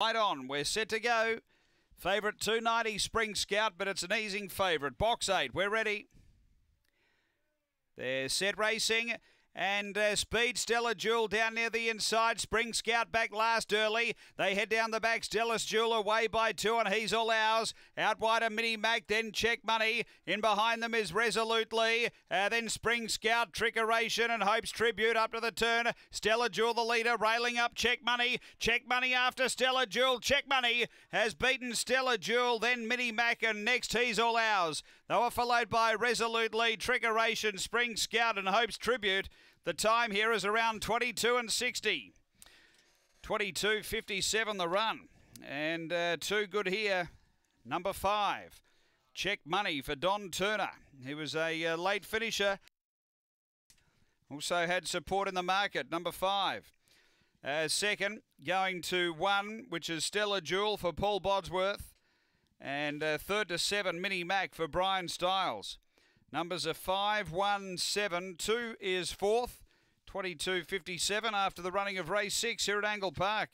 Right on, we're set to go. Favourite 290 Spring Scout, but it's an easing favourite. Box 8, we're ready. They're set racing. And uh, Speed Stella Jewel down near the inside. Spring Scout back last early. They head down the back. Stella Jewel away by two, and he's all ours. Out wide a Mini Mac, then Check Money. In behind them is Resolutely. Uh, then Spring Scout, Trickeration, and Hope's Tribute up to the turn. Stella Jewel, the leader, railing up Check Money. Check Money after Stella Jewel. Check Money has beaten Stella Jewel, then Mini Mac, and next he's all ours. They were followed by Resolutely, Triggeration, Spring Scout, and Hope's Tribute. The time here is around 22 and 60. 22.57 the run. And uh, good here, number five. Check money for Don Turner. He was a uh, late finisher. Also had support in the market, number five. Uh, second, going to one, which is Stella Jewel for Paul Bodsworth. And uh, third to seven, Mini Mac for Brian Stiles. Numbers are five, one, seven, two is fourth. 22.57 after the running of race six here at Angle Park.